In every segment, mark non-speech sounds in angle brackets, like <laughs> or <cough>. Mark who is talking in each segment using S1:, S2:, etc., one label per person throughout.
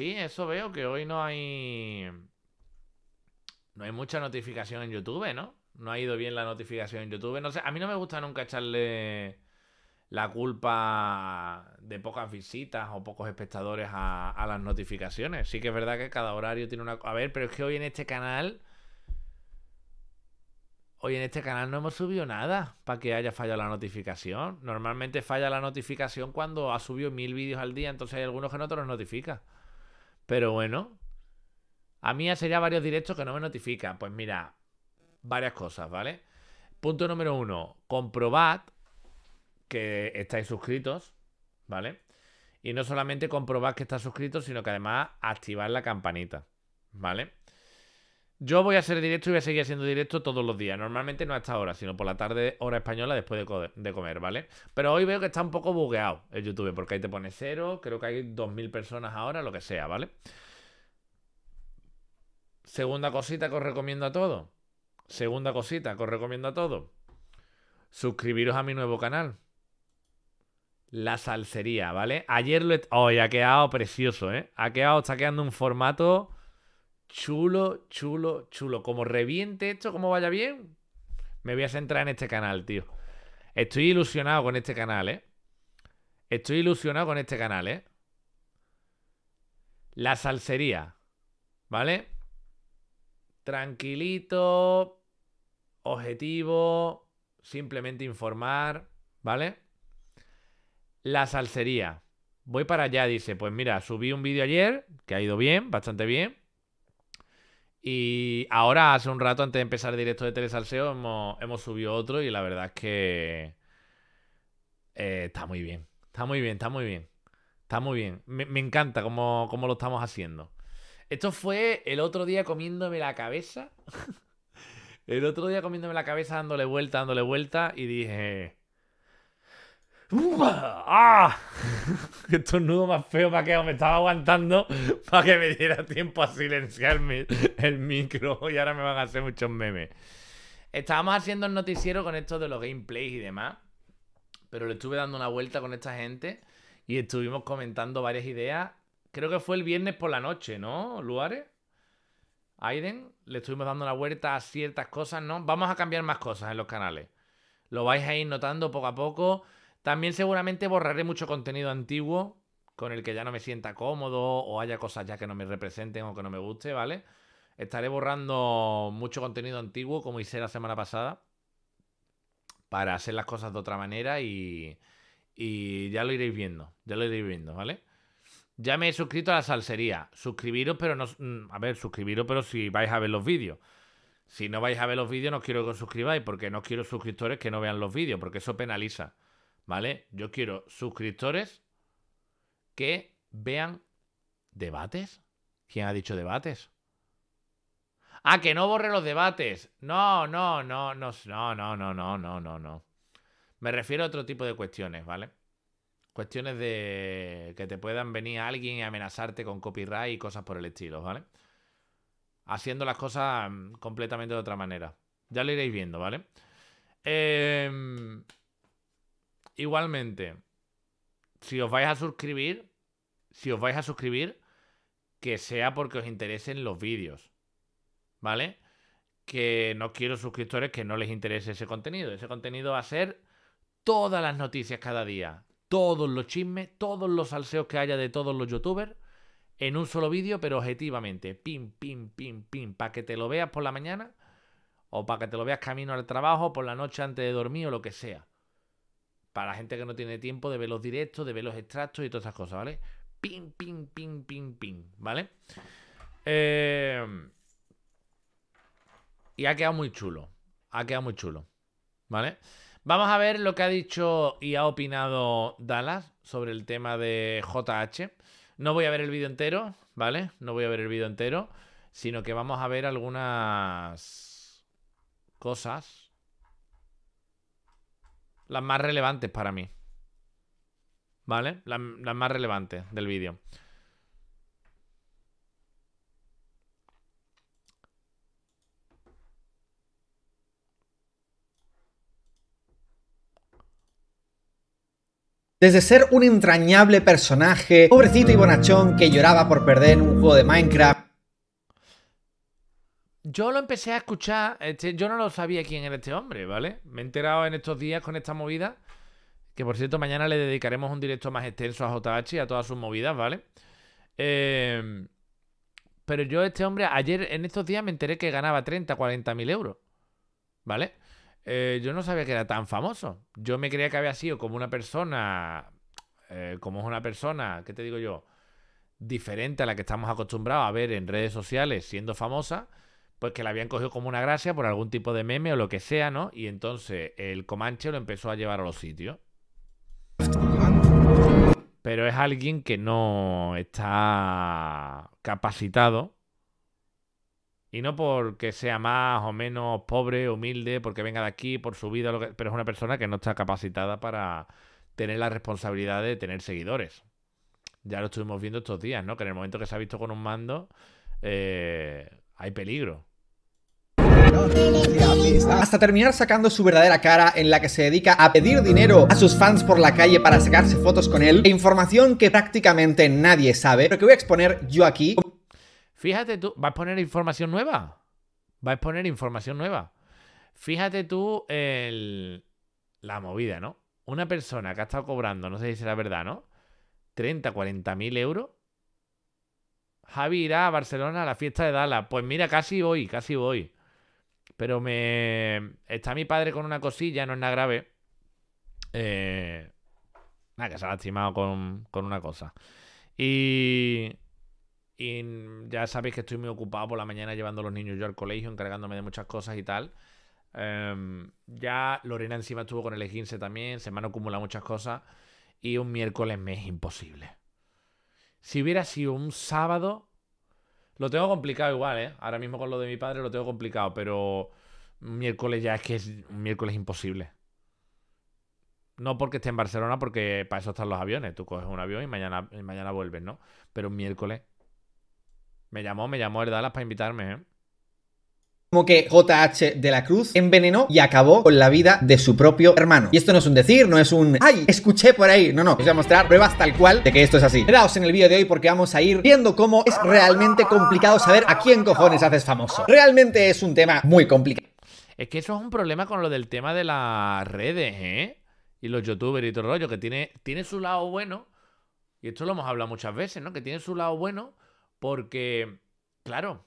S1: sí, eso veo que hoy no hay. No hay mucha notificación en YouTube, ¿no? No ha ido bien la notificación en YouTube. No sé, a mí no me gusta nunca echarle la culpa de pocas visitas o pocos espectadores a, las notificaciones. Sí que es verdad que cada horario tiene una... A ver, pero es que hoy en este canal... Hoy en este canal no hemos subido nada para que haya fallado la notificación. Normalmente falla la notificación cuando ha subido mil vídeos al día, entonces hay algunos que no te los notifica. Pero bueno, a mí hace ya varios directos que no me notifican. Pues mira, varias cosas, ¿vale? Punto número uno, comprobad que estáis suscritos, ¿vale? Y no solamente comprobad que estáis suscritos, sino que además activad la campanita, ¿vale? Yo voy a ser directo y voy a seguir siendo directo todos los días. Normalmente no a esta hora, sino por la tarde, hora española, después de, comer, ¿vale? Pero hoy veo que está un poco bugueado el YouTube, porque ahí te pone cero, creo que hay 2.000 personas ahora, lo que sea, ¿vale? Segunda cosita que os recomiendo a todos. Segunda cosita que os recomiendo a todos. Suscribiros a mi nuevo canal. La salsería, ¿vale? Ayer lo... He... ¡Oh, ha quedado precioso, eh! Ha quedado, está quedando un formato chulo, chulo, chulo. Como reviente esto, como vaya bien, me voy a centrar en este canal, tío. Estoy ilusionado con este canal, ¿eh? Estoy ilusionado con este canal, ¿eh? La salsería, ¿vale? Tranquilito, objetivo, simplemente informar, ¿vale? La salsería. Voy para allá, dice. Pues mira, subí un vídeo ayer, que ha ido bien, bastante bien. Y ahora, hace un rato, antes de empezar el directo de Telesalseo, hemos, hemos subido otro y la verdad es que eh, está muy bien. Está muy bien, está muy bien. Está muy bien. Me, encanta cómo, cómo, lo estamos haciendo. Esto fue el otro día comiéndome la cabeza. <laughs> el otro día comiéndome la cabeza, dándole vuelta, dándole vuelta y dije... ¡Ah! Qué <laughs> estornudo más feo para que Me estaba aguantando para que me diera tiempo a silenciarme el micro. Y ahora me van a hacer muchos memes. Estábamos haciendo el noticiero con esto de los gameplays y demás. Pero le estuve dando una vuelta con esta gente. Y estuvimos comentando varias ideas. Creo que fue el viernes por la noche, ¿no, Luares? Aiden, le estuvimos dando una vuelta a ciertas cosas, ¿no? Vamos a cambiar más cosas en los canales. Lo vais a ir notando poco a poco. También seguramente borraré mucho contenido antiguo con el que ya no me sienta cómodo o haya cosas ya que no me representen o que no me guste, ¿vale? Estaré borrando mucho contenido antiguo como hice la semana pasada para hacer las cosas de otra manera y, ya lo iréis viendo, ya lo iréis viendo, ¿vale? Ya me he suscrito a la salsería. Suscribiros, pero no... Mm, a ver, suscribiros, pero si vais a ver los vídeos. Si no vais a ver los vídeos, no quiero que os suscribáis porque no quiero suscriptores que no vean los vídeos, porque eso penaliza. ¿vale? Yo quiero suscriptores que vean debates. ¿Quién ha dicho debates? Ah, que no borre los debates. No, no, no, no, no, no, no, no, no, no, no. Me refiero a otro tipo de cuestiones, ¿vale? Cuestiones de que te puedan venir alguien y amenazarte con copyright y cosas por el estilo, ¿vale? Haciendo las cosas mm, completamente de otra manera. Ya lo iréis viendo, ¿vale? Eh... Igualmente, si os vais a suscribir, si os vais a suscribir, que sea porque os interesen los vídeos, ¿vale? Que no quiero suscriptores que no les interese ese contenido. Ese contenido va a ser todas las noticias cada día, todos los chismes, todos los salseos que haya de todos los youtubers en un solo vídeo, pero objetivamente, pim, pim, pim, pim, para que te lo veas por la mañana o para que te lo veas camino al trabajo, por la noche antes de dormir o lo que sea. Para la gente que no tiene tiempo de ver los directos, de ver los extractos y todas esas cosas, ¿vale? Ping, ping, ping, ping, ping, ¿vale? Eh, y ha quedado muy chulo. Ha quedado muy chulo, ¿vale? Vamos a ver lo que ha dicho y ha opinado Dallas sobre el tema de JH. No voy a ver el vídeo entero, ¿vale? No voy a ver el vídeo entero, sino que vamos a ver algunas cosas las más relevantes para mí. ¿Vale? Las, más relevantes del vídeo.
S2: Desde ser un entrañable personaje, pobrecito y bonachón que lloraba por perder un juego de Minecraft,
S1: yo lo empecé a escuchar, este, yo no lo sabía quién era este hombre, ¿vale? Me he enterado en estos días con esta movida, que por cierto mañana le dedicaremos un directo más extenso a JH, Y a todas sus movidas, ¿vale? Em, pero yo este hombre, ayer en estos días me enteré que ganaba 30, 40 mil euros, ¿vale? Eh, yo no sabía que era tan famoso. Yo me creía que había sido como una persona, eh, como es una persona, ¿qué te digo yo? Diferente a la que estamos acostumbrados a ver en redes sociales siendo famosa pues que la habían cogido como una gracia por algún tipo de meme o lo que sea, ¿no? Y entonces el Comanche lo empezó a llevar a los sitios. Pero es alguien que no está capacitado. Y no porque sea más o menos pobre, humilde, porque venga de aquí, por su vida, pero es una persona que no está capacitada para tener la responsabilidad de tener seguidores. Ya lo estuvimos viendo estos días, ¿no? Que en el momento que se ha visto con un mando, eh, hay peligro
S2: hasta terminar sacando su verdadera cara en la que se dedica a pedir dinero a sus fans por la calle para sacarse fotos con él e información que prácticamente nadie sabe, pero que voy a exponer yo aquí.
S1: Fíjate tú, va a poner información nueva? va a exponer información nueva? Fíjate tú la movida, ¿no? Una persona que ha estado cobrando, no sé si será verdad, ¿no? 30, 40 mil euros. Javi irá a Barcelona a la fiesta de Dala. Pues mira, casi voy, casi voy. Pero me. Está mi padre con una cosilla, no es nada grave. Eh, nada, que se ha lastimado con, una cosa. Y. Y ya sabéis que estoy muy ocupado por la mañana llevando a los niños yo al colegio, encargándome de muchas cosas y tal. Em, ya Lorena encima estuvo con el 15 también, se me han muchas cosas y un miércoles me es imposible. Si hubiera sido un sábado, lo tengo complicado igual, ¿eh? Ahora mismo con lo de mi padre lo tengo complicado, pero miércoles ya es que es un miércoles imposible. No porque esté en Barcelona, porque para eso están los aviones. Tú coges un avión y mañana, mañana vuelves, ¿no? Pero un miércoles. Me llamó, me llamó el para invitarme, ¿eh? como
S2: que JH de la Cruz envenenó y acabó con la vida de su propio hermano. Y esto no es un decir, no es un ¡ay! Escuché por ahí. No, no. Os voy a mostrar pruebas tal cual de que esto es así. Quedaos en el vídeo de hoy porque vamos a ir viendo cómo es realmente complicado saber a quién cojones haces famoso. Realmente es un tema muy complicado.
S1: Es que eso es un problema con lo del tema de las redes, ¿eh? Y los youtubers y todo el rollo, que tiene, tiene su lado bueno. Y esto lo hemos hablado muchas veces, ¿no? Que tiene su lado bueno porque, claro,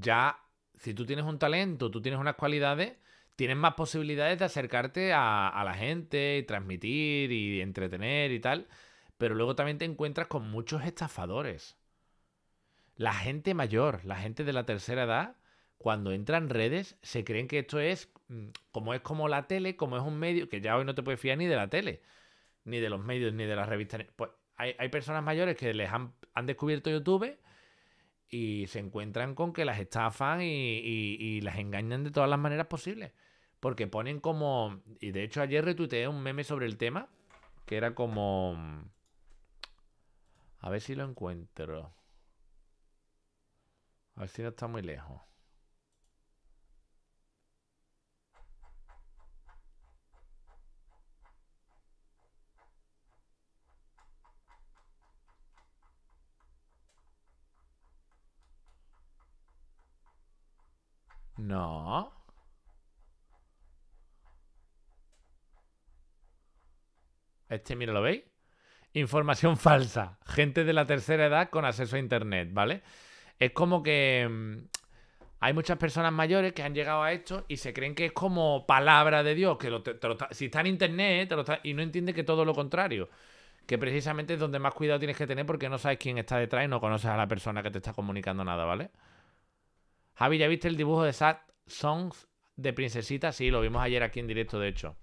S1: ya, si tú tienes un talento, tú tienes unas cualidades, tienes más posibilidades de acercarte a, la gente y transmitir y entretener y tal. Pero luego también te encuentras con muchos estafadores. La gente mayor, la gente de la tercera edad, cuando entran redes, se creen que esto es mm, como es como la tele, como es un medio, que ya hoy no te puedes fiar ni de la tele, ni de los medios, ni de las revistas. Pues hay, personas mayores que les han descubierto YouTube y se encuentran con que las estafan y, las engañan de todas las maneras posibles. Porque ponen como... Y de hecho ayer retuiteé un meme sobre el tema, que era como... A ver si lo encuentro. A ver si no está muy lejos. No. Este, mira, ¿lo veis? Información <laughs> falsa. Gente de la tercera edad con acceso a internet, ¿vale? Es como que mm, hay muchas personas mayores que han llegado a esto y se creen que es como palabra de Dios, que si está en internet te lo y no entiende que todo lo contrario, que precisamente es donde más cuidado tienes que tener porque no sabes quién está detrás y no conoces a la persona que te está comunicando nada, ¿vale? Javi, ¿ya viste el dibujo de Sad Songs de Princesita? Sí, lo vimos ayer aquí en directo, de hecho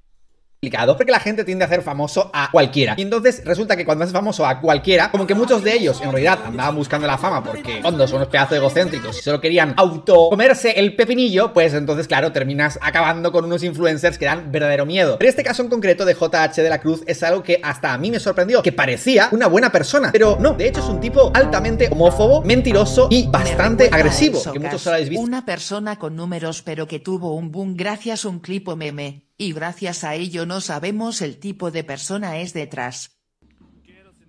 S2: complicado porque la gente tiende a hacer famoso a cualquiera. Y entonces resulta que cuando haces famoso a cualquiera, como que muchos de ellos en realidad andaban buscando la fama porque cuando son unos pedazos egocéntricos y solo querían auto comerse el pepinillo, pues entonces claro, terminas acabando con unos influencers que dan verdadero miedo. Pero este caso en concreto de JH de la Cruz es algo que hasta a mí me sorprendió, que parecía una buena persona, pero no, de hecho es un tipo altamente homófobo, mentiroso y bastante agresivo, que muchos habéis visto. Una persona con números pero que tuvo un boom gracias a un clipo meme y gracias a ello no sabemos el tipo de persona es detrás.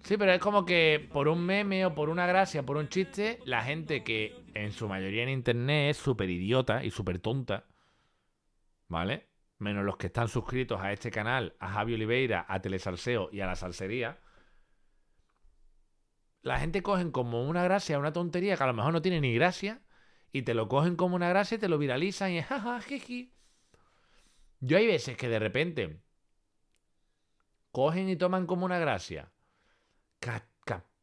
S1: Sí, pero es como que por un meme o por una gracia, por un chiste, la gente que en su mayoría en internet es súper idiota y súper tonta, ¿vale? Menos los que están suscritos a este canal, a Javi Oliveira, a Telesalseo y a La Salsería. La gente cogen como una gracia, una tontería que a lo mejor no tiene ni gracia, y te lo cogen como una gracia y te lo viralizan y <laughs> jaja, jiji. Yo hay veces que de repente cogen y toman como una gracia. Ca,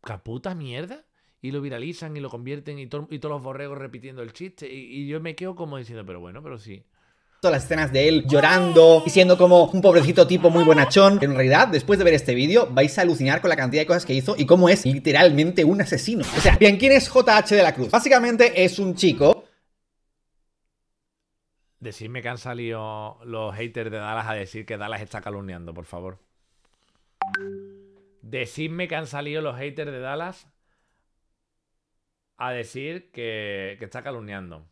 S1: caputa mierda. Y lo viralizan y lo convierten y, todos los borregos repitiendo el chiste. Y, yo me quedo como diciendo, pero bueno, pero sí. Todas las escenas de él llorando
S2: y siendo como un pobrecito tipo muy buenachón, En realidad, después de ver este vídeo, vais a alucinar con la cantidad de cosas que hizo y cómo es literalmente un asesino. O sea, bien, ¿quién es JH de la Cruz? Básicamente es un chico
S1: Decidme que han salido los haters de Dallas a decir que Dallas está calumniando, por favor. Decidme que han salido los haters de Dallas a decir que, que está calumniando.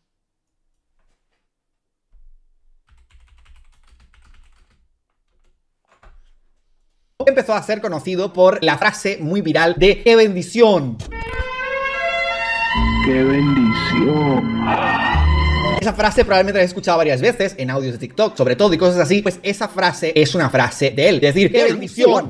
S2: empezó a ser conocido por la frase muy viral de ¡Qué bendición!
S3: ¡Qué bendición!
S2: Esa frase probablemente la he escuchado varias veces en audios de TikTok, sobre todo y cosas así. Pues esa frase es una frase de él. Es decir,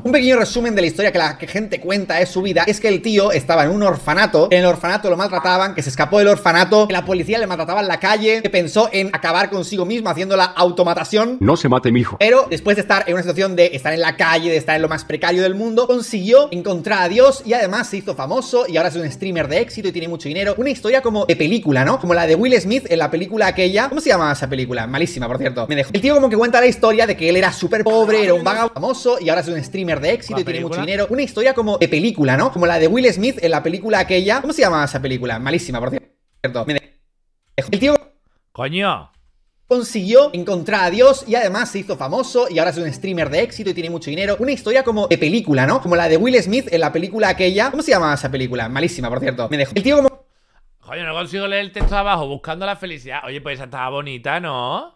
S2: Un pequeño resumen de la historia que la gente cuenta de su vida es que el tío estaba en un orfanato, en el orfanato lo maltrataban, que se escapó del orfanato, que la policía le maltrataba en la calle, que pensó en acabar consigo mismo haciendo la automatación. No se mate, mi hijo. Pero después de estar en una situación de estar en la calle, de estar en lo más precario del mundo, consiguió encontrar a Dios y además se hizo famoso y ahora es un streamer de éxito y tiene mucho dinero. Una historia como de película, ¿no? Como la de Will Smith en la película aquella. ¿Cómo se llamaba esa película? Malísima, por cierto. Me dejó. El tío como que cuenta la historia de que él era súper pobre, era un vagabundo famoso y ahora es un streamer de éxito y tiene mucho dinero. Una historia como de película, ¿no? Como la de Will Smith en la película aquella. ¿Cómo se llamaba esa película? Malísima, por cierto. Me dejó. El tío. Coño consiguió encontrar a Dios y además se hizo famoso y ahora es un streamer de éxito y tiene mucho dinero. Una historia como de película, ¿no? Como la de Will Smith en la película aquella. ¿Cómo se llamaba esa película? Malísima, por cierto. Me dejó. El tío como
S1: Joder, no consigo leer el texto abajo. Buscando la felicidad. Oye, pues esa estaba bonita, ¿no?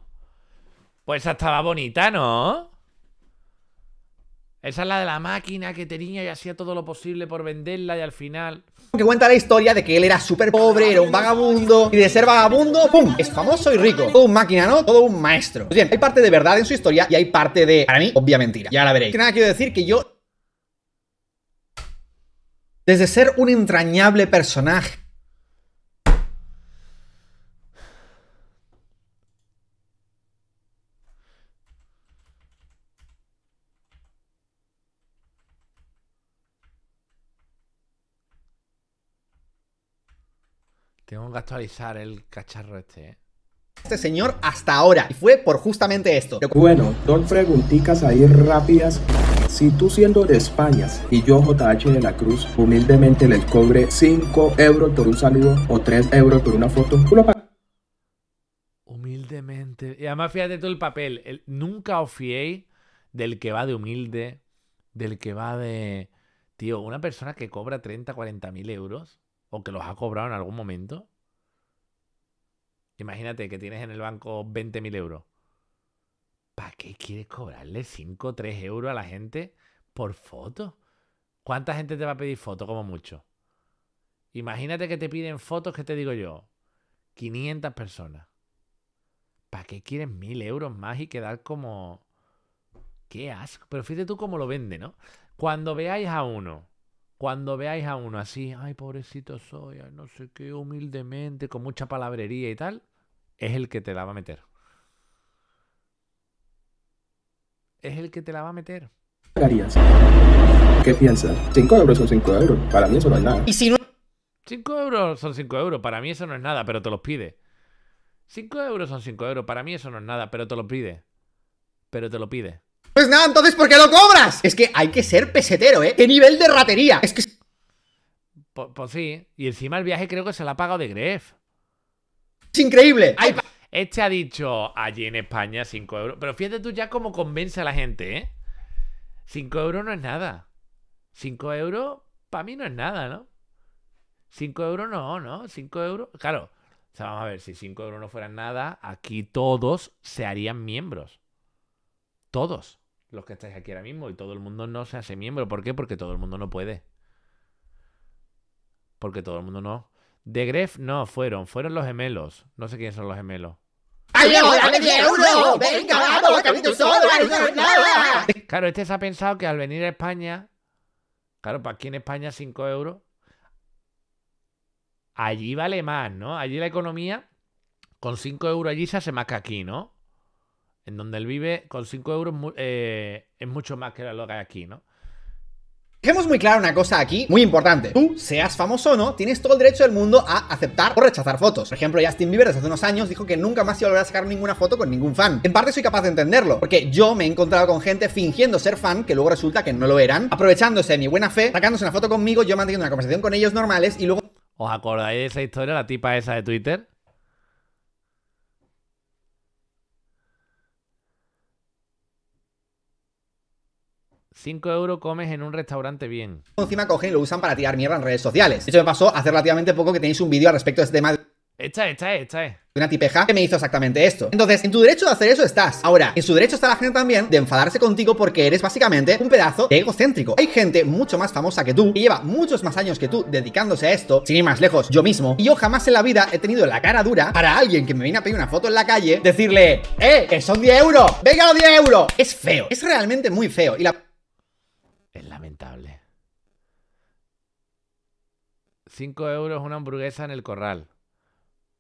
S1: Pues esa estaba bonita, ¿no? Esa es la de la máquina que tenía y hacía todo lo posible por venderla y al final...
S2: Que cuenta la historia de que él era súper pobre, era un vagabundo y de ser vagabundo, ¡pum! Es famoso y rico. Todo un máquina, ¿no? Todo un maestro. Pues bien, hay parte de verdad en su historia y hay parte de, para mí, obvia mentira. Ya la veréis. Que nada, quiero decir que yo desde ser un entrañable personaje
S1: actualizar el cacharro este, ¿eh?
S2: Este señor hasta ahora. Y fue por justamente esto. Bueno, dos
S3: preguntitas ahí rápidas. Si tú siendo de España y yo JH de la Cruz, humildemente les cobre 5 euros por un saludo o 3 euros por una foto,
S1: Humildemente. Y además fíjate todo el papel. nunca os fiéis del que va de humilde, del que va de... Tío, una persona que cobra 30, 40 mil euros o que los ha cobrado en algún momento, Imagínate que tienes en el banco 20.000 euros. ¿Para qué quieres cobrarle 5 3 euros a la gente por foto? ¿Cuánta gente te va a pedir foto como mucho? Imagínate que te piden fotos, que te digo yo? 500 personas. ¿Para qué quieres 1.000 euros más y quedar como... Qué asco. Pero fíjate tú cómo lo vende, ¿no? Cuando veáis a uno, cuando veáis a uno así, ay, pobrecito soy, ay, no sé qué, humildemente, con mucha palabrería y tal, es el que te la va a meter. Es el que te la va a meter.
S3: ¿Qué piensas? 5 euros son 5 euros. Para mí eso no es nada. ¿Y si
S1: no? 5 euros son 5 euros. Para mí eso no es nada, pero te los pide. 5 euros son 5 euros. Para mí eso no es nada, pero te lo pide. Pero te lo pide.
S2: Pues nada, entonces ¿por qué lo cobras? Es que hay que ser pesetero, ¿eh? ¿Qué nivel de ratería? Es que...
S1: Pues, pues sí. Y encima el viaje creo que se lo ha pagado de Gref. Es increíble. Este ha dicho allí en España 5 euros. Pero fíjate tú ya cómo convence a la gente, ¿eh? 5 euros no es nada. 5 euros para mí no es nada, ¿no? 5 euros no, ¿no? 5 euros. Claro. O sea, vamos a ver, si 5 euros no fueran nada, aquí todos se harían miembros. Todos los que estáis aquí ahora mismo y todo el mundo no se hace miembro. ¿Por qué? Porque todo el mundo no puede. Porque todo el mundo no. De Gref no fueron, fueron los gemelos. No sé quiénes son los gemelos. Claro, este se ha pensado que al venir a España, claro, para aquí en España 5 euros, allí vale más, ¿no? Allí la economía, con 5 euros allí se hace más que aquí, ¿no? En donde él vive, con 5 euros eh, es mucho más que lo que hay aquí, ¿no?
S2: Dejemos muy clara una cosa aquí, muy importante. Tú, seas famoso o no, tienes todo el derecho del mundo a aceptar o rechazar fotos. Por ejemplo, Justin Bieber desde hace unos años dijo que nunca más iba a a sacar ninguna foto con ningún fan. En parte soy capaz de entenderlo, porque yo me he encontrado con gente fingiendo ser fan, que luego resulta que no lo eran, aprovechándose de mi buena fe, sacándose una foto conmigo, yo manteniendo una conversación con ellos normales y luego...
S1: ¿Os acordáis de esa historia, la tipa esa de Twitter? 5 euros comes en un restaurante bien. Encima cogen y lo
S2: usan para tirar mierda en redes sociales. De hecho, me pasó hace relativamente poco que tenéis un vídeo al respecto de este tema.
S1: Esta es, esta es,
S2: Una tipeja que me hizo exactamente esto. Entonces, en tu derecho de hacer eso estás. Ahora, en su derecho está la gente también de enfadarse contigo porque eres básicamente un pedazo de egocéntrico. Hay gente mucho más famosa que tú y lleva muchos más años que tú dedicándose a esto, sin ir más lejos, yo mismo. Y yo jamás en la vida he tenido la cara dura para alguien que me viene a pedir una foto en la calle, decirle, ¡eh! ¡Que son 10 euros! ¡Venga los 10 euros! Es feo, es realmente muy feo. Y la
S1: 5 euros una hamburguesa en el corral.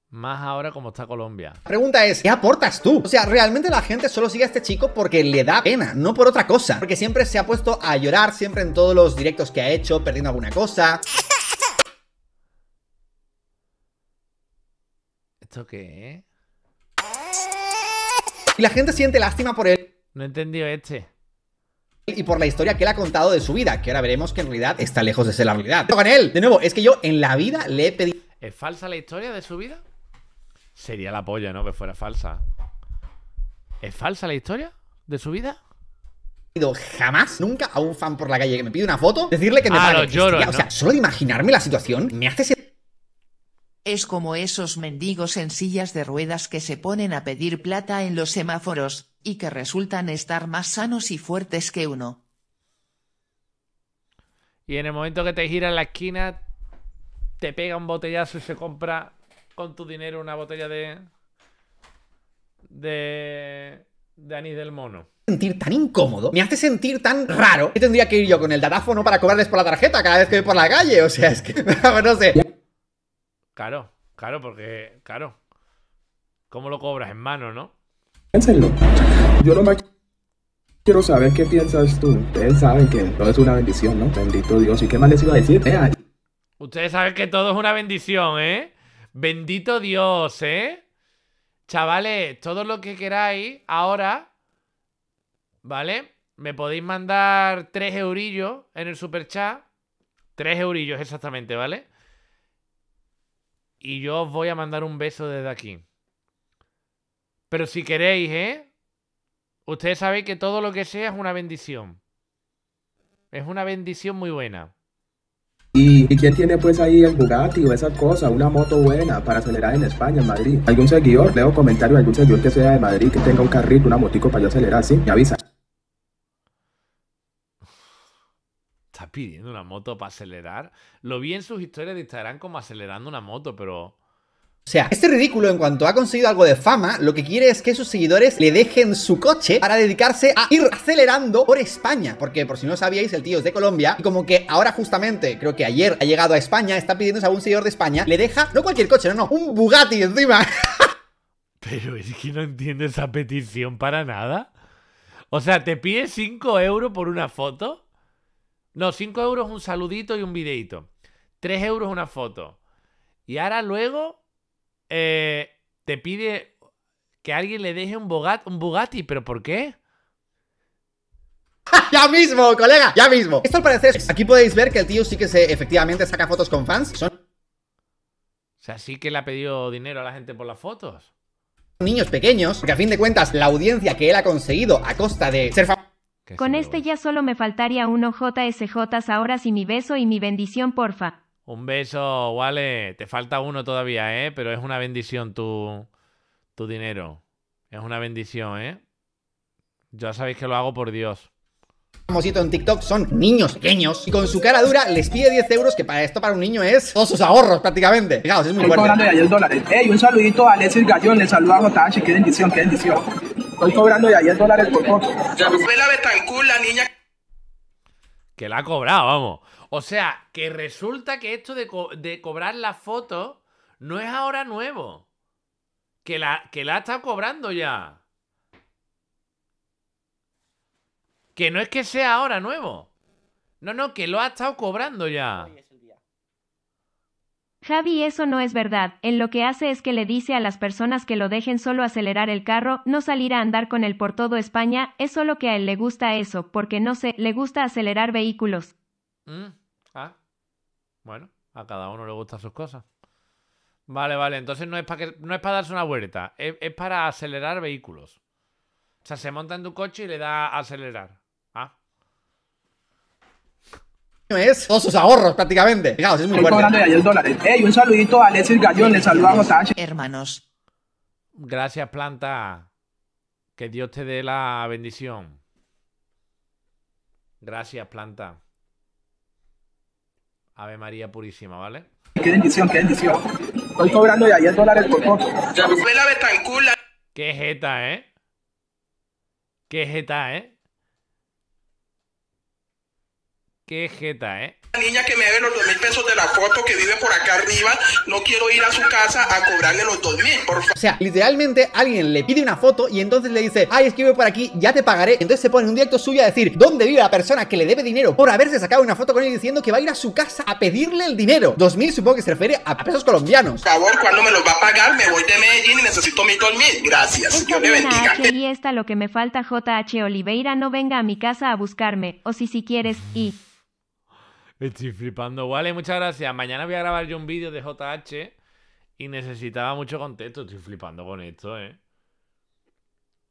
S1: Más ahora como está Colombia. La
S2: pregunta es, ¿qué aportas tú? O sea, realmente la gente solo sigue a este chico porque le da pena, no por otra cosa. Porque siempre se ha puesto a llorar, siempre en todos los directos que ha hecho, perdiendo alguna cosa. <laughs>
S1: ¿Esto qué? Eh?
S2: Y la gente siente lástima por él. No he entendido este y por la historia que él ha contado de su vida, que ahora veremos que en realidad está lejos de ser
S1: la realidad. con él, de nuevo,
S2: es que yo en la vida le he pedido...
S1: ¿Es falsa la historia de su vida? Sería la polla, ¿no? Que fuera falsa. ¿Es falsa la historia de su vida?
S2: jamás, nunca a un fan por la calle que me pide una foto, decirle que me ah, O sea, solo de imaginarme la situación me hace ser... Es como esos mendigos en sillas de ruedas que se ponen a pedir plata en los semáforos y que resultan estar más sanos y fuertes que uno.
S1: Y en el momento que te gira en la esquina, te pega un botellazo y se compra con tu dinero una botella de. de. de anís del mono.
S2: Sentir tan incómodo, me hace sentir tan raro que tendría que ir yo con el datáfono para cobrarles por la tarjeta cada vez que voy por la calle. O sea, es que. <laughs> no sé.
S1: Claro, claro, porque. claro. ¿Cómo lo cobras? En mano, ¿no? piénsenlo.
S3: Yo no quiero saber qué piensas tú. Ustedes saben que todo es una bendición, ¿no? Bendito Dios. ¿Y qué más les iba a
S1: decir? Ustedes saben que todo es una bendición, ¿eh? Bendito Dios, ¿eh? Chavales, todo lo que queráis ahora, ¿vale? Me podéis mandar tres eurillos en el super chat. Tres eurillos exactamente, ¿vale? Y yo os voy a mandar un beso desde aquí. Pero si queréis, ¿eh? Ustedes saben que todo lo que sea es una bendición. Es una bendición muy buena.
S3: ¿Y, quién tiene pues ahí el Bugatti o esas cosas? Una moto buena para acelerar en España, en Madrid. ¿Algún seguidor? Leo comentarios de algún seguidor que sea de Madrid, que tenga un carrito, una motico para yo acelerar, sí, me avisa.
S1: ¿Estás pidiendo una moto para acelerar. Lo vi en sus historias de Instagram como acelerando una moto, pero
S2: o sea, este ridículo en cuanto ha conseguido algo de fama, lo que quiere es que sus seguidores le dejen su coche para dedicarse a ir acelerando por España. Porque por si no sabíais, el tío es de Colombia y como que ahora justamente, creo que ayer ha llegado a España, está pidiéndose a un señor de España, le deja, no cualquier coche, no, no, un Bugatti encima. <laughs>
S1: Pero es que no entiendo esa petición para nada. O sea, ¿te pide 5 euros por una foto? No, 5 euros un saludito y un videito. 3 euros una foto. Y ahora luego eh, te pide que alguien le deje un, Bugatti, pero ¿por qué?
S2: <laughs> ¡Ya mismo, colega! ¡Ya mismo! Esto al parecer... Aquí podéis ver que el tío sí que se efectivamente saca fotos con fans. O
S1: sea, sí que le ha pedido dinero a la gente por las fotos.
S2: Niños pequeños, porque a fin de cuentas la audiencia que él ha conseguido a costa de ser
S3: Con este ya solo me faltaría uno JSJ ahora sí mi beso y mi bendición porfa.
S1: Un beso, vale. Te falta uno todavía, ¿eh? Pero es una bendición tu, tu dinero. Es una bendición, ¿eh? Ya sabéis que lo hago por Dios
S2: famosito en TikTok son niños pequeños y con su cara dura les pide 10 euros, que para esto para un niño es todos sus ahorros prácticamente. Fijaos, es muy Estoy Cobrando de
S1: dólares. Ey, un
S2: saludito
S3: a Alexis Gallón, le saluda a Jotachi, qué bendición, qué bendición. Estoy cobrando de 10 dólares por poco. la Betancur, la niña
S1: que la ha cobrado, vamos. O sea, que resulta que esto de, de cobrar la foto no es ahora nuevo. Que la, que la ha estado cobrando ya. Que no es que sea ahora nuevo. No, no, que lo ha estado cobrando ya.
S3: Javi, eso no es verdad. En lo que hace es que le dice a las personas que lo dejen solo acelerar el carro, no salir a andar con él por todo España, es solo que a él le gusta eso, porque no sé, le gusta acelerar vehículos.
S1: Mm, ah. Bueno, a cada uno le gustan sus cosas. Vale, vale, entonces no es para que no es para darse una vuelta, es, es para acelerar vehículos. O sea, se monta en tu coche y le da a acelerar. es todos sus ahorros
S2: prácticamente. es muy ahí el dólar. Ey, un saludito a Alexis Gallón, le saludamos a Hermanos.
S1: Gracias, planta. Que Dios te dé la bendición. Gracias, planta. Ave María Purísima, ¿vale? Qué bendición, qué bendición. Estoy cobrando de 10 dólares por poco. Qué jeta, ¿eh? Qué jeta, ¿eh? Qué jeta, ¿eh? La
S3: niña que me debe los dos mil pesos de la foto que vive por acá arriba, no quiero ir a su casa a cobrarle los
S2: dos mil, por favor. O sea, literalmente alguien le pide una foto y entonces le dice, ay, escribe por aquí, ya te pagaré. Entonces se pone en un directo suyo a decir dónde vive la persona que le debe dinero por haberse sacado una foto con él diciendo que va a ir a su casa a pedirle el dinero. Dos mil supongo que se refiere a pesos colombianos. Por
S3: favor, cuando me los va a pagar, me voy de Medellín y necesito mis dos mil. Gracias, Dios me bendiga. y está lo que me falta, JH Oliveira, no venga a mi casa a buscarme, o si si quieres, y...
S1: Estoy flipando. Vale, muchas gracias. Mañana voy a grabar yo un vídeo de JH y necesitaba mucho contexto. Estoy flipando con esto, ¿eh?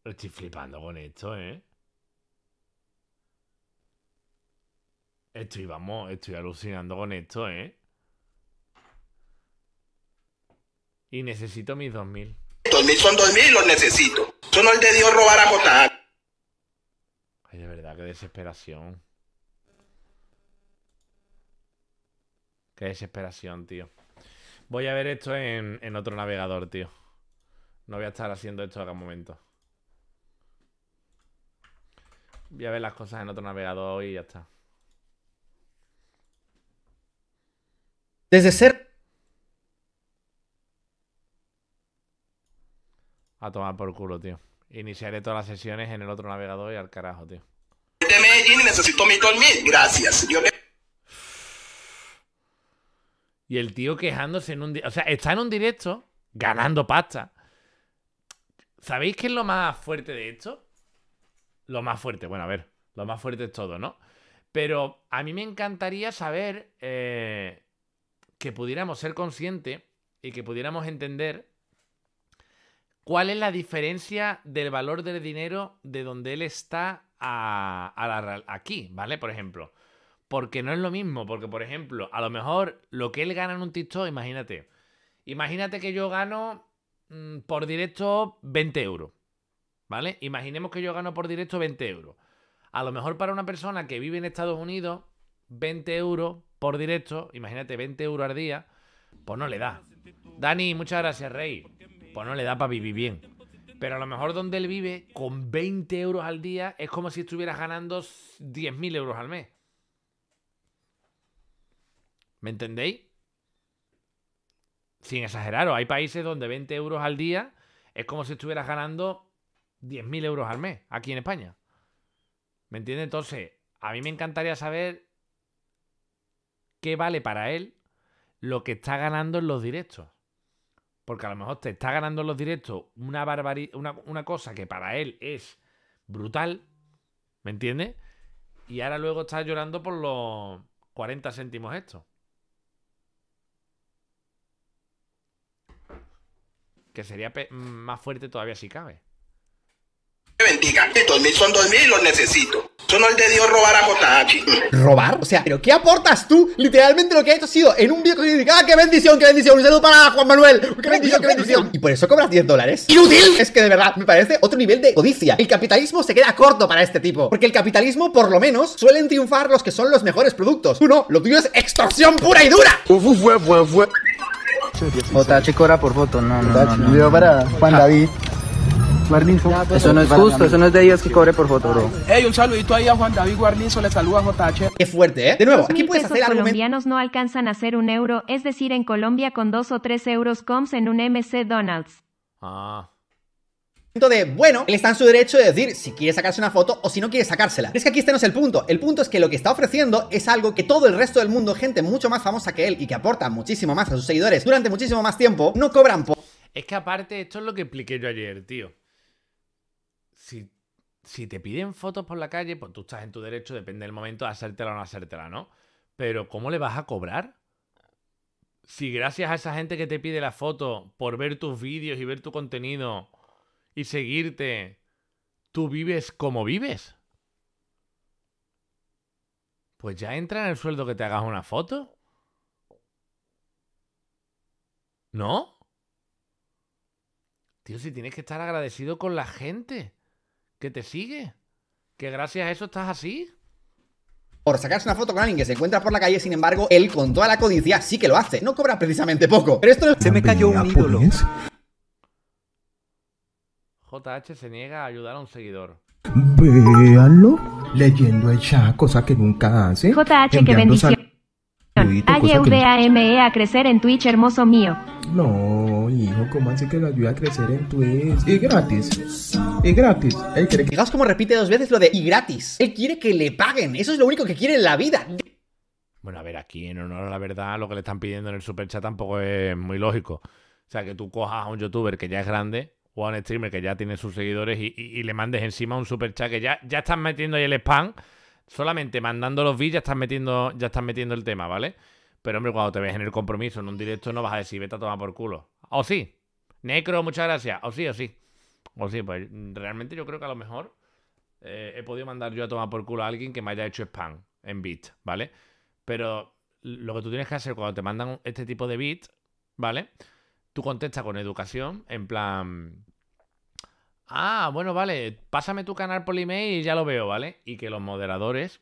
S1: Estoy flipando con esto, ¿eh? Estoy, vamos, estoy alucinando con esto, ¿eh? Y necesito mis 2000.
S3: 2000 son 2000 los necesito. Son no de Dios robar a votar.
S1: Ay, de verdad, qué desesperación. Qué desesperación, tío. Voy a ver esto en, otro navegador, tío. No voy a estar haciendo esto cada momento. Voy a ver las cosas en otro navegador y ya está. Desde ser. A tomar por culo, tío. Iniciaré todas las sesiones en el otro navegador y al carajo, tío.
S3: De necesito mi Gracias.
S1: Y el tío quejándose en un O sea, está en un directo ganando pasta. ¿Sabéis qué es lo más fuerte de esto? Lo más fuerte, bueno, a ver, lo más fuerte es todo, ¿no? Pero a mí me encantaría saber eh, que pudiéramos ser conscientes y que pudiéramos entender cuál es la diferencia del valor del dinero de donde él está a, la, aquí, ¿vale? Por ejemplo, porque no es lo mismo, porque por ejemplo, a lo mejor lo que él gana en un TikTok, imagínate, imagínate que yo gano mm, por directo 20 euros, ¿vale? Imaginemos que yo gano por directo 20 euros. A lo mejor para una persona que vive en Estados Unidos, 20 euros por directo, imagínate 20 euros al día, pues no le da. Dani, muchas gracias, Rey. Pues no le da para vivir bien. Pero a lo mejor donde él vive, con 20 euros al día, es como si estuvieras ganando 10.000 euros al mes. ¿Me entendéis? Sin exageraros, hay países donde 20 euros al día es como si estuvieras ganando 10.000 euros al mes, aquí en España. ¿Me entiendes? Entonces, a mí me encantaría saber qué vale para él lo que está ganando en los directos. Porque a lo mejor te está ganando en los directos una, una, cosa que para él es brutal, ¿me entiendes? Y ahora luego está llorando por los 40 céntimos estos. que sería más fuerte todavía si cabe. Me bendiga, estos mil son dos y los necesito. Son el de Dios robar a Kotachi.
S2: ¿Robar? O sea, ¿pero qué aportas tú? Literalmente lo que ha hecho ha sido en un video ¡Ah, qué bendición, qué bendición! ¡Un saludo para Juan Manuel! ¡Qué bendición, qué bendición! Y por eso cobras 10 dólares. ¡Inútil! Es que de verdad, me parece otro nivel de codicia. El capitalismo se queda corto para este tipo. Porque el capitalismo, por lo menos, suelen triunfar los que son los mejores productos. Uno, lo tuyo es extorsión pura y dura.
S3: Jotache cobra por foto, no, no, no, no, video para Juan David. Guarnizo. Eso no es justo, eso no es de ellos que cobre por foto, bro. Ey, un saludito ahí a Juan David Guarnizo, le saluda JH. Qué fuerte, ¿eh? De nuevo, aquí puedes hacer algo. Los colombianos no alcanzan a hacer un euro, es decir, en Colombia con dos o tres euros comes en un MC Donald's.
S2: Ah de, bueno, él está en su derecho de decir si quiere sacarse una foto o si no quiere sacársela. es que aquí este no es el punto. El punto es que lo que está ofreciendo es algo que todo el resto del mundo, gente mucho más famosa que él y que aporta muchísimo más a sus seguidores durante muchísimo más tiempo, no cobran por.
S1: Es que aparte, esto es lo que expliqué yo ayer, tío. Si, si te piden fotos por la calle, pues tú estás en tu derecho, depende del momento, de hacértela o no hacértela, ¿no? Pero ¿cómo le vas a cobrar? Si gracias a esa gente que te pide la foto por ver tus vídeos y ver tu contenido y seguirte, tú vives como vives. Pues ya entra en el sueldo que te hagas una foto. ¿No? Tío, si tienes que estar agradecido con la gente que te sigue. Que gracias a eso estás así
S2: por sacarse una foto con alguien que se encuentra por la calle, sin embargo, él con toda la codicia sí que lo hace. No cobra precisamente poco. Pero esto Se me cayó un ídolo.
S1: JH se niega a ayudar a un seguidor.
S3: Véanlo, leyendo el chat, cosa que nunca hace. JH, que bendición.
S1: no...
S3: a crecer en Twitch, hermoso mío. No, hijo, ¿cómo hace que lo ayude
S1: a crecer en Twitch? Y gratis. Y gratis. Él quiere que...
S2: Fijaos cómo repite dos veces lo de y gratis. Él quiere que le paguen. Eso es lo único que quiere en la vida.
S1: Bueno, a ver, aquí en honor a la verdad, lo que le están pidiendo en el super chat tampoco es muy lógico. O sea, que tú cojas a un youtuber que ya es grande o un streamer que ya tiene sus seguidores y, le mandes encima un super chat que ya, ya estás metiendo ahí el spam. Solamente mandando los bits ya estás metiendo, ya estás metiendo el tema, ¿vale? Pero hombre, cuando te ves en el compromiso, en un directo, no vas a decir, vete a tomar por culo. O sí. Necro, muchas gracias. O sí, o sí. O sí, pues mm, realmente yo creo que a lo mejor eh, he podido mandar yo a tomar por culo a alguien que me haya hecho spam en bit, ¿vale? Pero lo que tú tienes que hacer cuando te mandan este tipo de bits vale Contesta contestas con educación, en plan... Ah, bueno, vale, pásame tu canal por email y ya lo veo, ¿vale? Y que los moderadores,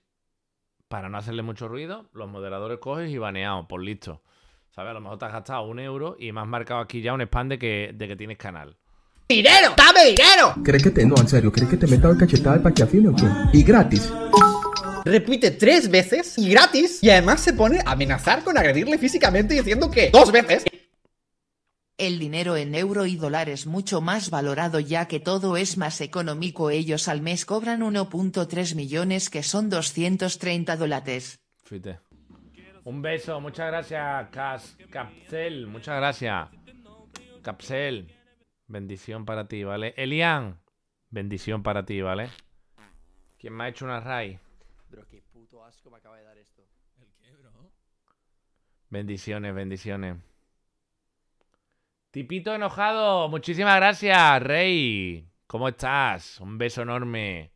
S1: para no hacerle mucho ruido, los moderadores coges y baneados, por pues listo. ¿Sabes? A lo mejor te has gastado un euro y me has marcado aquí ya un spam de que, de que tienes canal.
S2: ¡Dinero! ¡Dame dinero! ¿Crees que te.? No,
S3: en serio, ¿crees que te meta el cachetada para que o qué? Y gratis.
S2: Repite tres veces y gratis. Y además se pone a amenazar con agredirle físicamente diciendo que dos veces el dinero en euro y dólares es mucho más valorado ya que todo es más económico. Ellos al mes cobran 1.3 millones que son 230 dólares.
S1: Un beso, muchas gracias, Cas Capsel, muchas gracias. Capsel, bendición para ti, ¿vale? Elian, bendición para ti, ¿vale? ¿Quién me ha hecho una RAI? Bendiciones, bendiciones. Tipito enojado, muchísimas gracias, Rey. ¿Cómo estás? Un beso enorme.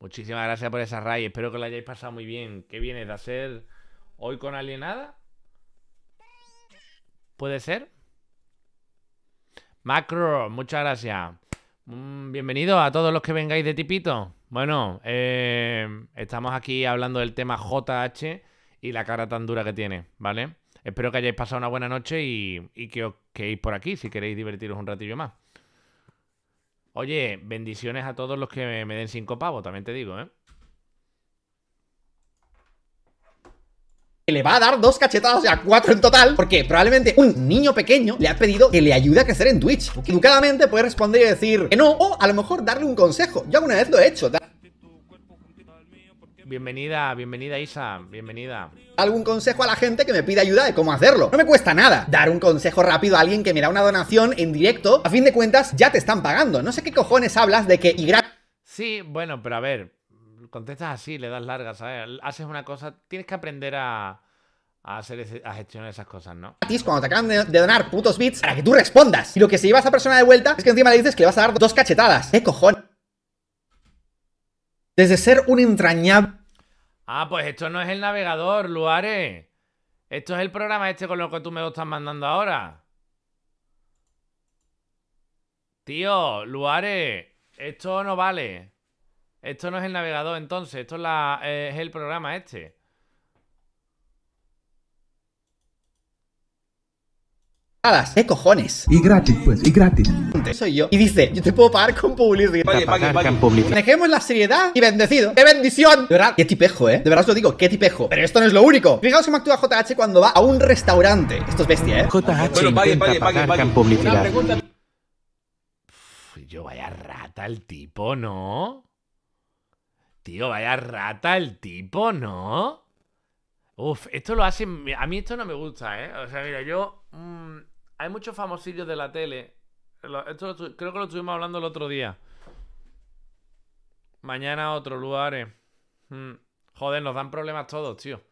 S1: Muchísimas gracias por esa Ray. Espero que lo hayáis pasado muy bien. ¿Qué vienes de hacer hoy con alienada? ¿Puede ser? Macro, muchas gracias. Mm, bienvenido a todos los que vengáis de tipito. Bueno, eh, estamos aquí hablando del tema JH y la cara tan dura que tiene, ¿vale? Espero que hayáis pasado una buena noche y, que os quedéis por aquí si queréis divertiros un ratillo más. Oye, bendiciones a todos los que me, den cinco pavos, también te digo, ¿eh? le va a
S2: dar dos cachetadas, o sea, cuatro en total, porque probablemente un niño pequeño le ha pedido que le ayude a crecer en Twitch. educadamente puede responder y decir que no, o a lo mejor darle un consejo. Yo alguna vez lo he hecho.
S1: Bienvenida, bienvenida Isa, bienvenida.
S2: Algún consejo a la gente que me pide ayuda de cómo hacerlo. No me cuesta nada dar un consejo rápido a alguien que me da una donación en directo. A fin de cuentas, ya te están pagando. No sé qué cojones hablas de que y
S1: Sí, bueno, pero a ver, contestas así, le das largas, ¿sabes? Haces una cosa, tienes que aprender a hacer gestionar esas cosas, ¿no?
S2: Cuando te acaban de, donar putos bits para que tú respondas. Y lo que se lleva a esa persona de vuelta es que encima le dices que le vas a dar dos cachetadas. ¿Qué cojones? Desde ser un entrañable
S1: Ah, pues esto no es el navegador, Luare Esto es el programa este con lo que tú me lo estás mandando ahora. Tío, Luare esto no vale. Esto no es el navegador entonces, esto la, eh, es el programa este.
S2: ¿qué cojones? Y gratis, pues, y gratis. Soy yo. Y dice, yo te puedo pagar con publicidad. Pagar publicidad. Dejemos la seriedad y bendecido. ¡Qué bendición! De verdad, qué tipejo, ¿eh? De verdad os lo digo, qué tipejo. Pero esto no es lo único. Fijaos cómo actúa JH cuando va a un restaurante.
S1: Esto es bestia, ¿eh? JH bueno, pagar con publicidad. Uf, yo vaya rata el tipo, ¿no? Tío, vaya rata el tipo, ¿no? Uf, esto lo hace... A mí esto no me gusta, ¿eh? O sea, mira, yo... Mm, hay muchos famosillos de la tele. Esto creo que lo estuvimos hablando el otro día. Mañana otro, lugares, hmm. Joder, nos dan problemas todos, tío.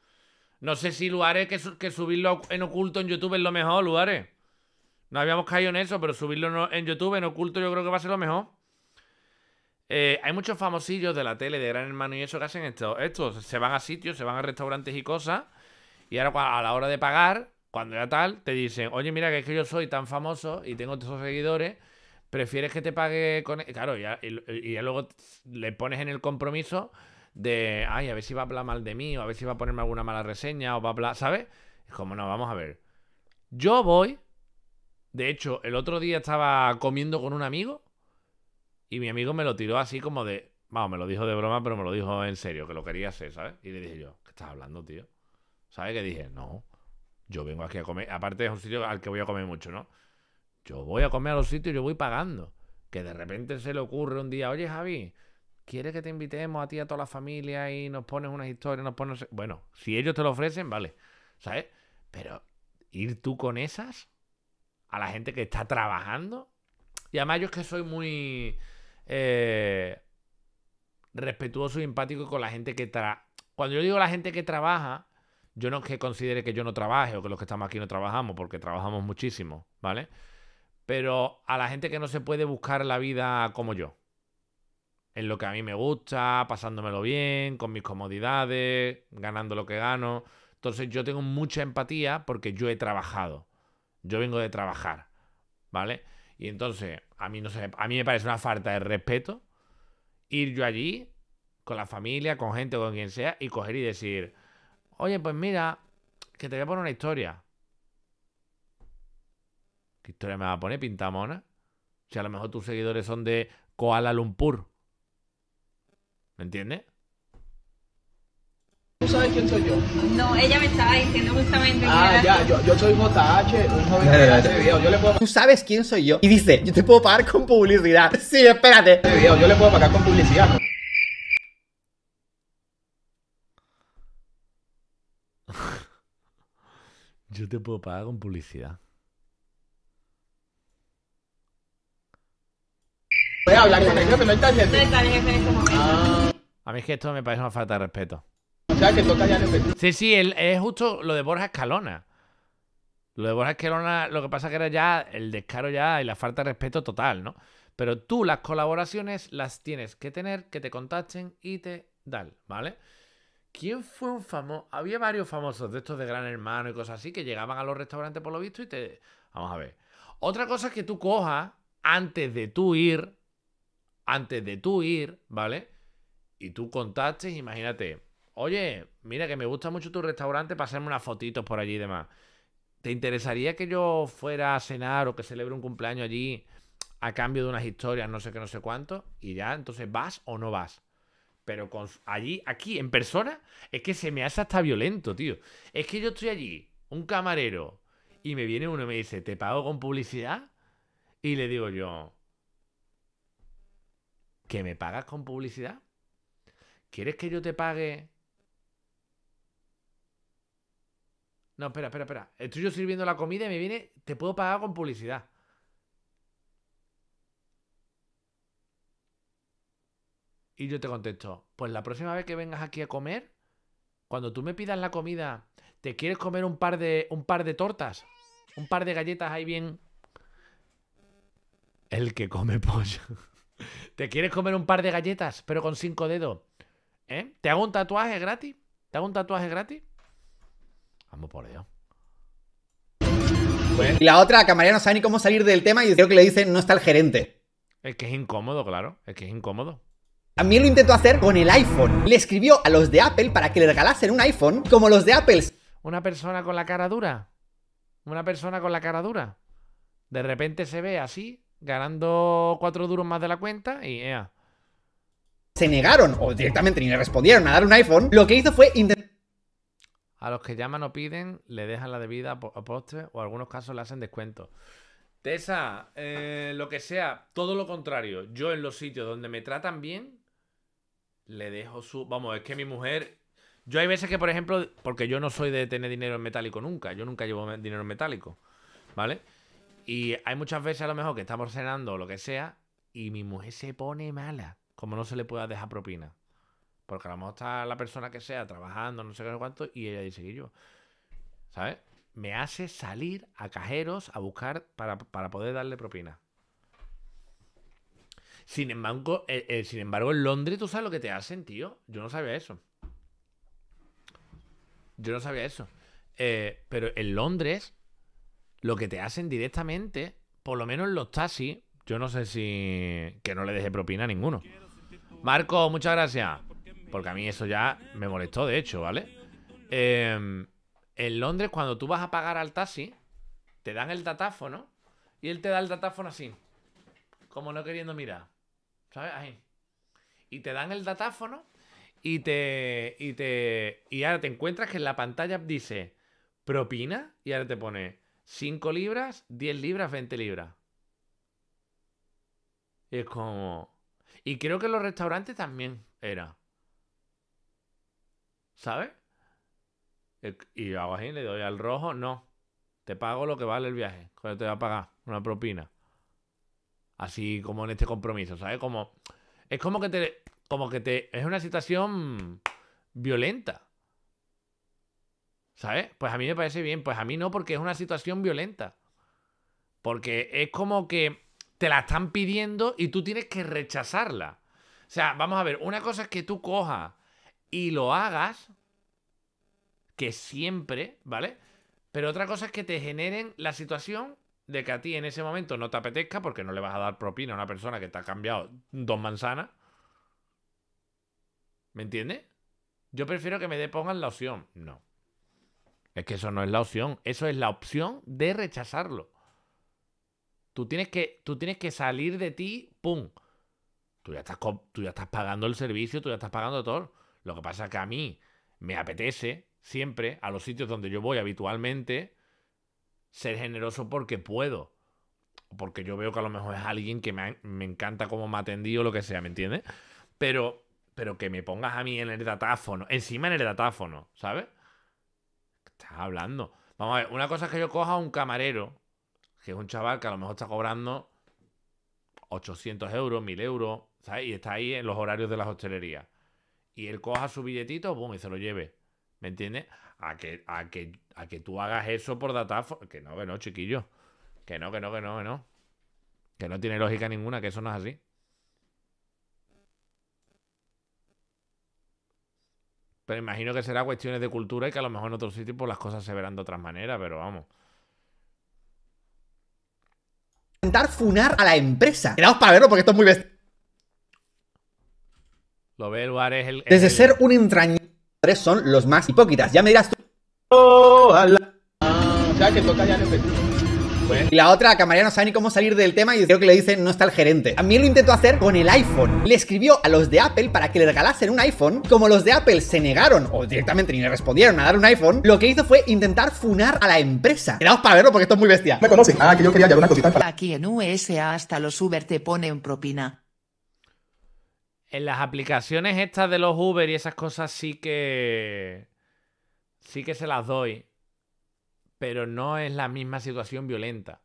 S1: No sé si lugares que, subirlo en oculto en YouTube es lo mejor, lugares. No habíamos caído en eso, pero subirlo en YouTube en oculto yo creo que va a ser lo mejor. Eh, hay muchos famosillos de la tele, de Gran Hermano y eso que hacen esto. Estos se van a sitios, se van a restaurantes y cosas. Y ahora a la hora de pagar, cuando ya tal, te dicen, oye, mira que es que yo soy tan famoso y tengo tantos seguidores, prefieres que te pague con... Claro, y, ya luego le pones en el compromiso de, ay, a ver si va a hablar mal de mí, o a ver si va a ponerme alguna mala reseña, o va a hablar, ¿sabes? Es como, no, vamos a ver. Yo voy, de hecho, el otro día estaba comiendo con un amigo y mi amigo me lo tiró así como de, vamos, me lo dijo de broma, pero me lo dijo en serio, que lo quería hacer, ¿sabes? Y le dije yo, ¿qué estás hablando, tío? ¿Sabes? Que dije, no. Yo vengo aquí a comer. Aparte es un sitio al que voy a comer mucho, ¿no? Yo voy a comer a los sitios y yo voy pagando. Que de repente se le ocurre un día, oye Javi, ¿quieres que te invitemos a ti, a toda la familia y nos pones unas historias, nos pones... Bueno, si ellos te lo ofrecen, vale. ¿Sabes? Pero ir tú con esas a la gente que está trabajando. Y además yo es que soy muy eh, respetuoso y empático con la gente que trabaja. Cuando yo digo la gente que trabaja, yo no es que considere que yo no trabaje o que los que estamos aquí no trabajamos, porque trabajamos muchísimo, ¿vale? Pero a la gente que no se puede buscar la vida como yo. En lo que a mí me gusta, pasándomelo bien, con mis comodidades, ganando lo que gano. Entonces yo tengo mucha empatía porque yo he trabajado. Yo vengo de trabajar, ¿vale? Y entonces a mí, no sé a mí me parece una falta de respeto ir yo allí con la familia, con gente, o con quien sea, y coger y decir, Oye, pues mira, que te voy a poner una historia. ¿Qué historia me va a poner, pintamona? Si a lo mejor tus seguidores son de Koala Lumpur. ¿Me entiendes?
S2: ¿Tú sabes quién soy yo? No, ella me estaba diciendo justamente. Ah, ya, yo, yo soy JH, un joven que Yo le puedo. Tú sabes quién soy yo. Y dice, yo te puedo pagar con publicidad. Sí, espérate. Yo le puedo pagar con publicidad.
S1: Yo te puedo pagar con publicidad.
S3: Voy a hablar con no No este ah.
S1: A mí es que esto me parece una falta de respeto. O que toca ya Sí, sí, es justo lo de Borja Escalona. Lo de Borja Escalona, lo que pasa que era ya el descaro ya y la falta de respeto total, ¿no? Pero tú las colaboraciones las tienes que tener, que te contacten y te dan, ¿vale? ¿Quién fue un famoso? Había varios famosos de estos de Gran Hermano y cosas así que llegaban a los restaurantes por lo visto y te... Vamos a ver. Otra cosa es que tú cojas antes de tú ir, antes de tú ir, ¿vale? Y tú contactes, imagínate, oye, mira que me gusta mucho tu restaurante, pasarme unas fotitos por allí y demás. ¿Te interesaría que yo fuera a cenar o que celebre un cumpleaños allí a cambio de unas historias, no sé qué, no sé cuánto? Y ya, entonces, ¿vas o no vas? Pero con, allí, aquí, en persona, es que se me hace hasta violento, tío. Es que yo estoy allí, un camarero, y me viene uno y me dice, ¿te pago con publicidad? Y le digo yo, ¿que me pagas con publicidad? ¿Quieres que yo te pague? No, espera, espera, espera. Estoy yo sirviendo la comida y me viene, te puedo pagar con publicidad. Y yo te contesto, pues la próxima vez que vengas aquí a comer, cuando tú me pidas la comida, ¿te quieres comer un par de, un par de tortas? Un par de galletas ahí bien... El que come <laughs> pollo. ¿Te quieres comer un par de galletas, pero con cinco dedos? ¿Eh? ¿Te hago un tatuaje gratis? ¿Te hago un tatuaje gratis? Vamos por Dios. Y
S2: pues, la otra, la camarera no sabe ni cómo salir del tema y creo que le dice no está el gerente.
S1: Es que es incómodo, claro. Es que es incómodo.
S2: También lo intentó hacer con el iPhone. Le escribió a los de Apple para que le regalasen un iPhone, como los de Apple.
S1: Una persona con la cara dura. Una persona con la cara dura. De repente se ve así, ganando cuatro duros más de la cuenta y ea. Se negaron o
S2: directamente ni le respondieron a dar un iPhone. Lo que hizo fue intentar.
S1: A los que llaman o piden, le dejan la debida a postre o en algunos casos le hacen descuento. Tessa, eh, lo que sea, todo lo contrario. Yo en los sitios donde me tratan bien, le dejo su... Vamos, es que mi mujer... Yo hay veces que, por ejemplo, porque yo no soy de tener dinero en metálico nunca, yo nunca llevo dinero en metálico, ¿vale? Y hay muchas veces a lo mejor que estamos cenando o lo que sea y mi mujer se pone mala, como no se le pueda dejar propina. Porque a lo mejor está la persona que sea trabajando, no sé qué, cuánto, y ella dice que yo, ¿sabes? Me hace salir a cajeros a buscar para poder darle propina. Sin embargo, eh, eh, sin embargo, en Londres tú sabes lo que te hacen, tío. Yo no sabía eso. Yo no sabía eso. Eh, pero en Londres, lo que te hacen directamente, por lo menos en los taxis, yo no sé si. que no le deje propina a ninguno. Marco, muchas gracias. Porque a mí eso ya me molestó, de hecho, ¿vale? Em, en Londres, cuando tú vas a pagar al taxi, te dan el datáfono y él te da el datáfono así, como no queriendo mirar. ¿Sabes? Ahí. Y te dan el datáfono y te. Y te. Y ahora te encuentras que en la pantalla dice propina y ahora te pone 5 libras, 10 libras, 20 libras. es como. Y creo que en los restaurantes también era. ¿Sabes? Y hago así, le doy al rojo, no. Te pago lo que vale el viaje. cuando te va a pagar? Una propina. Así como en este compromiso, ¿sabes? Como. Es como que te. Como que te. Es una situación violenta. ¿Sabes? Pues a mí me parece bien. Pues a mí no, porque es una situación violenta. Porque es como que te la están pidiendo y tú tienes que rechazarla. O sea, vamos a ver, una cosa es que tú cojas y lo hagas, que siempre, ¿vale? Pero otra cosa es que te generen la situación de que a ti en ese momento no te apetezca porque no le vas a dar propina a una persona que te ha cambiado dos manzanas. ¿Me entiendes? Yo prefiero que me depongan la opción. No. Es que eso no es la opción. Eso es la opción de rechazarlo. Tú tienes que, tú tienes que salir de ti, ¡pum! Tú ya, estás, tú ya estás pagando el servicio, tú ya estás pagando todo. Lo que pasa es que a mí me apetece siempre a los sitios donde yo voy habitualmente ser generoso porque puedo. Porque yo veo que a lo mejor es alguien que me, encanta cómo me ha atendido, lo que sea, ¿me entiendes? Pero, pero que me pongas a mí en el datáfono, encima en el datáfono, ¿sabes? estás hablando? Vamos a ver, una cosa es que yo coja a un camarero, que es un chaval que a lo mejor está cobrando 800 euros, 1000 euros, ¿sabes? Y está ahí en los horarios de las hostelerías. Y él coja su billetito, boom, y se lo lleve. ¿Me entiendes? a que, que, tú hagas eso por data Que no, que no, chiquillo. Que no, que no, que no, que no. Que no tiene lógica ninguna, que eso no es así. Pero imagino que será cuestiones de cultura y que a lo mejor en otros sitio pues, las cosas se verán de otras maneras, pero vamos.
S2: Intentar funar a la empresa. Quedaos para verlo porque esto es muy bestia.
S1: Lo ve el, bar, es el, Desde
S2: ser un entrañ son los más hipócritas. Ya me dirás tú.
S3: que
S2: y la otra, camarera no sabe ni cómo salir del tema y creo que le dice no está el gerente. A mí lo intentó hacer con el iPhone. Le escribió a los de Apple para que le regalasen un iPhone. Como los de Apple se negaron o directamente ni le respondieron a dar un iPhone, lo que hizo fue intentar funar a la empresa. quedamos para verlo porque esto es muy bestia. Me conoce. Ah, que yo quería llevar una cosita Aquí en USA hasta los Uber te ponen propina
S1: en las aplicaciones estas de los Uber y esas cosas sí que. Sí que se las doy. Pero no es la misma situación violenta.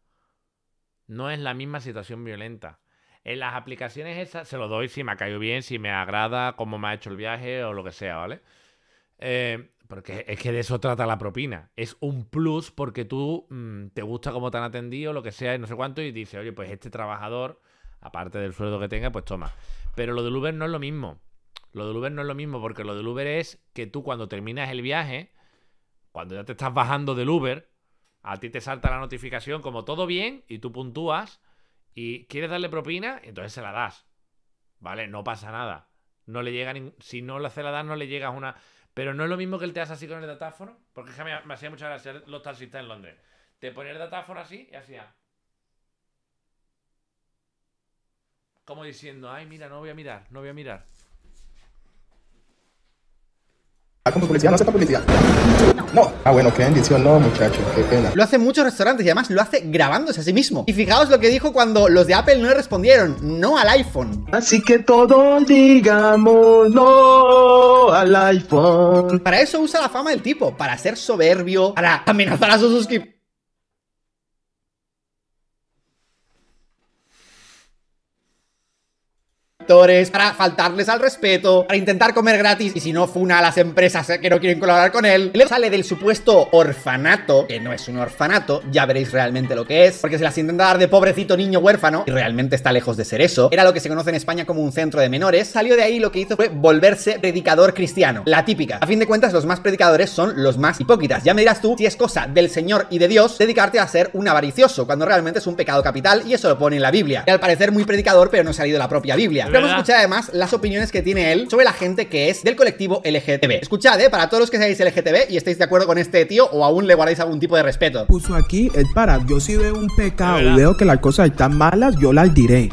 S1: No es la misma situación violenta. En las aplicaciones esas se lo doy si me ha caído bien, si me agrada, cómo me ha hecho el viaje o lo que sea, ¿vale? Eh, porque es que de eso trata la propina. Es un plus porque tú mm, te gusta cómo te han atendido, lo que sea, y no sé cuánto, y dices, oye, pues este trabajador, aparte del sueldo que tenga, pues toma. Pero lo del Uber no es lo mismo. Lo del Uber no es lo mismo porque lo del Uber es que tú cuando terminas el viaje, cuando ya te estás bajando del Uber, a ti te salta la notificación como todo bien y tú puntúas y quieres darle propina, entonces se la das. ¿Vale? No pasa nada. No le llega si no se la das no le llegas una pero no es lo mismo que él te hace así con el datáfono, porque me, me hacía mucha gracias los taxistas en Londres. Te ponía el datáfono así y hacía como diciendo, ay, mira, no voy a mirar, no voy a mirar.
S2: Ah, como policía? no acepta policía. No. Ah, bueno, qué bendición, no, muchachos, qué pena. Lo hacen muchos restaurantes y además lo hace grabándose a sí mismo. Y fijaos lo que dijo cuando los de Apple no respondieron, no al iPhone.
S3: Así que todos digamos
S2: no al iPhone. Para eso usa la fama del tipo, para ser soberbio, para amenazar a sus suscriptores. para faltarles al respeto, para intentar comer gratis y si no funa a las empresas que no quieren colaborar con él. Le sale del supuesto orfanato, que no es un orfanato, ya veréis realmente lo que es, porque se las intenta dar de pobrecito niño huérfano y realmente está lejos de ser eso. Era lo que se conoce en España como un centro de menores. Salió de ahí lo que hizo fue volverse predicador cristiano, la típica. A fin de cuentas, los más predicadores son los más hipócritas. Ya me dirás tú si es cosa del Señor y de Dios dedicarte a ser un avaricioso, cuando realmente es un pecado capital y eso lo pone en la Biblia. Que al parecer muy predicador, pero no ha salido la propia Biblia vamos a escuchar además las opiniones que tiene él sobre la gente que es del colectivo LGTB. Escuchad, eh, para todos los que seáis LGTB y estéis de acuerdo con este tío o aún le guardáis algún tipo de respeto. Puso
S3: aquí, el eh, para, yo si veo un pecado, veo que las cosas están malas, yo las diré.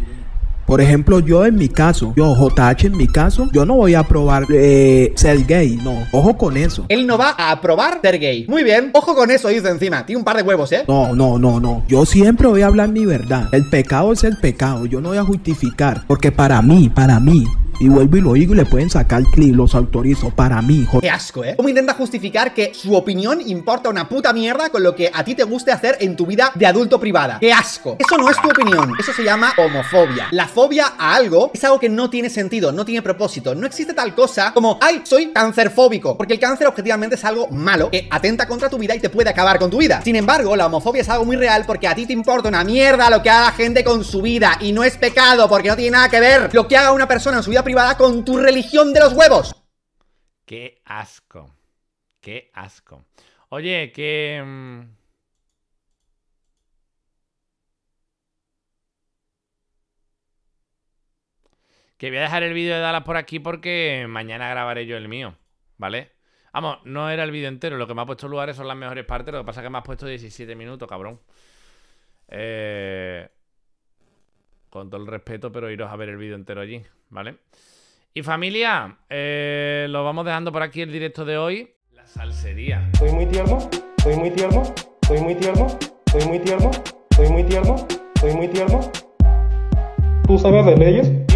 S3: Por ejemplo, yo en mi caso, yo JH en mi caso, yo no voy a probar eh, ser gay, no. Ojo con eso.
S2: Él no va a probar ser gay. Muy bien, ojo con eso, dice encima. Tiene un par de huevos, ¿eh?
S3: No, no, no, no. Yo siempre voy a hablar mi verdad. El pecado es el pecado. Yo no voy a justificar. Porque para mí, para mí, y vuelvo y lo oigo y le pueden sacar el clip, los autorizo para mí, hijo. Qué asco, ¿eh?
S2: Cómo intenta justificar que su opinión importa una puta mierda con lo que a ti te guste hacer en tu vida de adulto privada. Qué asco. Eso no es tu opinión, eso se llama homofobia. La fobia a algo es algo que no tiene sentido, no tiene propósito. No existe tal cosa como, ay, soy cancerfóbico, porque el cáncer objetivamente es algo malo que atenta contra tu vida y te puede acabar con tu vida. Sin embargo, la homofobia es algo muy real porque a ti te importa una mierda lo que haga la gente con su vida y no es pecado porque no tiene nada que ver lo que haga una persona en su vida con tu religión de los huevos.
S1: Qué asco. Qué asco. Oye, que... Mm, que voy a dejar el vídeo de Dallas por aquí porque mañana grabaré yo el mío, ¿vale? Vamos, no era el vídeo entero, lo que me ha puesto lugares son las mejores partes, lo que pasa es que me has puesto 17 minutos, cabrón. Eh con todo el respeto, pero iros a ver el vídeo entero allí, ¿vale? Y familia, eh, lo vamos dejando por aquí el directo de hoy. La salsería. Soy muy tierno, soy muy
S3: tierno, soy muy tierno, soy muy tierno, soy muy tierno, soy muy tierno. ¿Tú sabes de leyes?